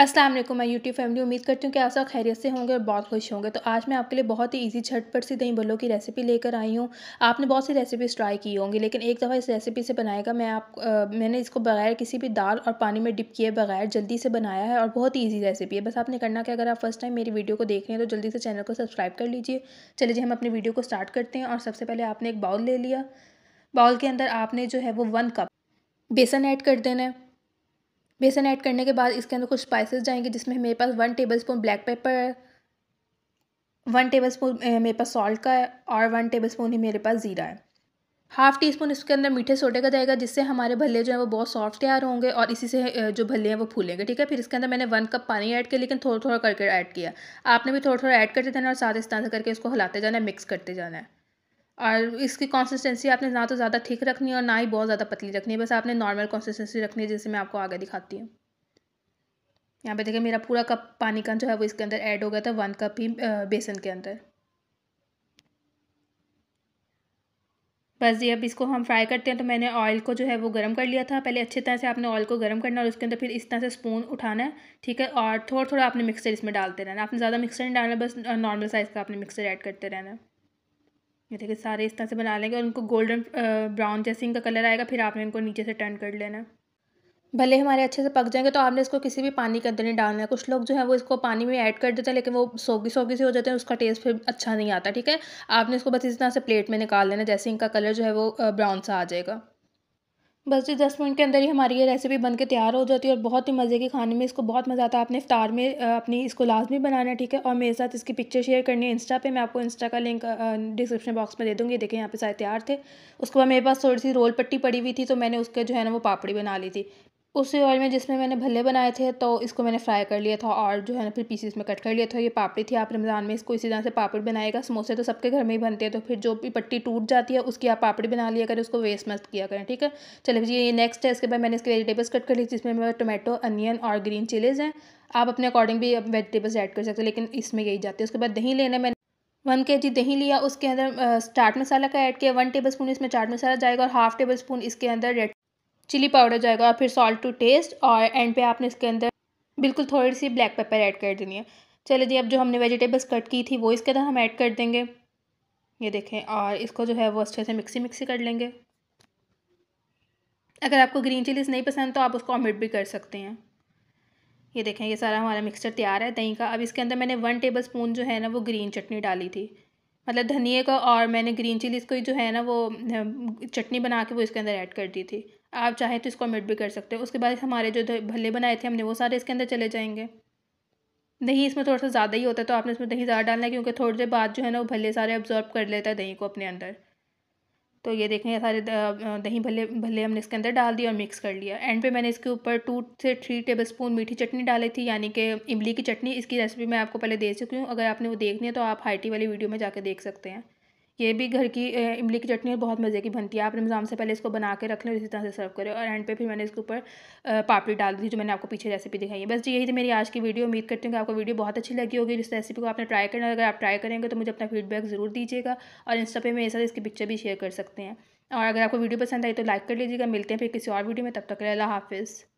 अस्सलाम वालेकुम मैं यूट्यूब फैमिली उम्मीद करती हूँ कि आप सब खैरियत से होंगे और बहुत खुश होंगे तो आज मैं आपके लिए बहुत ही इजी झटपट सी दही भल्लों की रेसिपी लेकर आई हूँ आपने बहुत सी रेसिपीज़ ट्राई की होंगी लेकिन एक दफ़ा इस रेसिपी से बनाएगा मैं आप आ, मैंने इसको बगैर किसी भी दाल और पानी में डिप किए बगैर जल्दी से बनाया है और बहुत ही ईजी रेसिपी है बस आपने करना कि अगर आप फर्स्ट टाइम मेरी वीडियो को देख रहे हैं तो जल्दी से चैनल को सब्सक्राइब कर लीजिए चले जी हम अपनी वीडियो को स्टार्ट करते हैं और सबसे पहले आपने एक बाउल ले लिया बाउल के अंदर आपने जो है वो वन कप बेसन ऐड कर देना है बेसन ऐड करने के बाद इसके अंदर कुछ स्पाइसेस जाएंगे जिसमें मेरे पास one tablespoon black pepper है वन टेबल स्पून मेरे पास सॉल्ट का है और वन टेबल स्पून ही मेरे पास ज़ीरा है हाफ़ टी स्पून इसके अंदर मीठे सोडे का जाएगा जिससे हमारे भल्ले जो है वो बहुत सॉफ्ट तैयार होंगे और इसी से जो भल्ले हैं वो फूलेंगे ठीक है फिर इसके अंदर मैंने वन कप पानी ऐड किया लेकिन थोड़ा थोड़ा करके ऐड किया आपने भी थोड़ा थोड़ा ऐड करते जाना और साथ इस तरह से करके इसको हिलाते जाना है मिक्स करते जाना है और इसकी कंसिस्टेंसी आपने ना तो ज़्यादा ठीक रखनी है और ना ही बहुत ज़्यादा पतली रखनी है बस आपने नॉर्मल कंसिस्टेंसी रखनी है जैसे मैं आपको आगे दिखाती हूँ यहाँ पे देखिए मेरा पूरा कप पानी का जो है वो इसके अंदर ऐड हो गया था वन कप ही बेसन के अंदर बस ये अब इसको हम फ्राई करते हैं तो मैंने ऑयल को जो है वो गर्म कर लिया था पहले अच्छे तरह से आपने ऑयल को गर्म करना और उसके अंदर फिर इस तरह से स्पून उठाना है ठीक है और थोड़ा थोड़ा आपने मिक्सर इसमें डालते रहना आपने ज़्यादा मिक्सर नहीं डालना बस नॉर्मल साइज़ का आपने मिक्सर ऐड करते रहना ये देखिए सारे इस तरह से बना लेंगे उनको गोल्डन ब्राउन जैसे इनका कलर आएगा फिर आपने इनको नीचे से टर्न कर लेना भले हमारे अच्छे से पक जाएंगे तो आपने इसको किसी भी पानी के अंदर नहीं डालना है कुछ लोग जो है वो इसको पानी में ऐड कर देते हैं लेकिन वो सोगी सोगी से हो जाते हैं उसका टेस्ट फिर अच्छा नहीं आता ठीक है आपने इसको बस इस तरह से प्लेट में निकाल लेना जैसे इनका कलर जो है वो ब्राउन सा आ जाएगा बस जी दस मिनट के अंदर ही हमारी ये रेसिपी बन के तैयार हो जाती है और बहुत ही मज़े के खाने में इसको बहुत मज़ा आता है आपने इफ्तार में अपनी इसको लाजमी बनाना है ठीक है और मेरे साथ इसकी पिक्चर शेयर करनी है इंस्टा पे मैं आपको इंस्टा का लिंक डिस्क्रिप्शन बॉक्स में दे दूँगी देखें यहाँ पे सारे तैयार थे उसके बाद मेरे पास थोड़ी सी रोल पट्टी पड़ी हुई थी तो मैंने उसके जो है ना वो पापड़ी बना ली थी उसी ऑयल में जिसमें मैंने भल्ले बनाए थे तो इसको मैंने फ्राई कर लिया था और जो है ना फिर पीसीस में कट कर लिया था ये पापड़ी थी आप रमज़ान में इसको इसी तरह से पापड़ बनाएगा समोसे तो सबके घर में ही बनते हैं तो फिर जो भी पट्टी टूट जाती है उसकी आप पापड़ी बना लिया करें उसको वेस्ट मस्त किया करें ठीक है चलिए भैया ये नेक्स्ट है इसके बाद मैंने इसके वेजिटेबल्स कट कर लिए जिसमें मेरे टोमेटो अनियन और ग्रीन चिलीज़ हैं आप अपने अकॉर्डिंग भी वेजिटेबल्स एड कर सकते हैं लेकिन इसमें यही जाती है उसके बाद दही लेना मैंने वन के जी दही लिया उसके अंदर चाट मसाला का ऐड किया वन टेबल स्पून इसमें चाट मसाला जाएगा और हाफ टेबल स्पून इसके अंदर रेड चिली पाउडर जाएगा फिर सॉल्ट टू टेस्ट और एंड पे आपने इसके अंदर बिल्कुल थोड़ी सी ब्लैक पेपर ऐड कर देनी है चले जी अब जो हमने वेजिटेबल्स कट की थी वो इसके अंदर हम ऐड कर देंगे ये देखें और इसको जो है वो अच्छे से मिक्सी मिक्सी कर लेंगे अगर आपको ग्रीन चिलीज़ नहीं पसंद तो आप उसको ऑमिट भी कर सकते हैं ये देखें ये सारा हमारा मिक्सचर तैयार है दही का अब इसके अंदर मैंने वन टेबल स्पून जो है ना वो ग्रीन चटनी डाली थी मतलब धनिए का और मैंने ग्रीन चिलीज़ को जो है ना वो चटनी बना के वो इसके अंदर ऐड कर दी थी आप चाहें तो इसको ओमिट भी कर सकते हो उसके बाद हमारे जो भले बनाए थे हमने वो सारे इसके अंदर चले जाएंगे दही इसमें थोड़ा सा ज़्यादा ही होता है तो आपने इसमें दही ज़्यादा डालना है क्योंकि थोड़ी देर बाद जो है ना वो भल्ले सारे अब्जॉर्ब कर लेता है दही को अपने अंदर तो ये देखें ये सारे दही भले भले हमने इसके अंदर डाल दिया और मिक्स कर लिया एंड पे मैंने इसके ऊपर टू से थ्री टेबल स्पून मीठी चटनी डाली थी यानी कि इमली की चटनी इसकी रेसिपी मैं आपको पहले दे चुकी हूँ अगर आपने वो देखनी है तो आप हाइटी वाली वीडियो में जाकर देख सकते हैं ये भी घर की इमली की चटनी बहुत मज़े की बनती है आप रमज़ान से पहले इसको बना के रख लें और इसी तरह से सर्व करें और एंड पे फिर मैंने इसके ऊपर पापड़ी डाल दी जो मैंने आपको पीछे रेसिपी दिखाई है बस जी यही थी मेरी आज की वीडियो उम्मीद करती हूँ कि आपको वीडियो बहुत अच्छी लगी होगी जिस रेसिपी को आपने ट्राई करना अगर आप ट्राई करेंगे तो मुझे अपना फीडबैक ज़रूर दीजिएगा और इंस्टा पर मेरे साथ इसकी पिक्चर भी शेयर कर सकते हैं और अगर आपको वीडियो पसंद आई तो लाइक कर लीजिएगा मिलते हैं फिर किसी और वीडियो में तब तक अल्लाह हाफिज़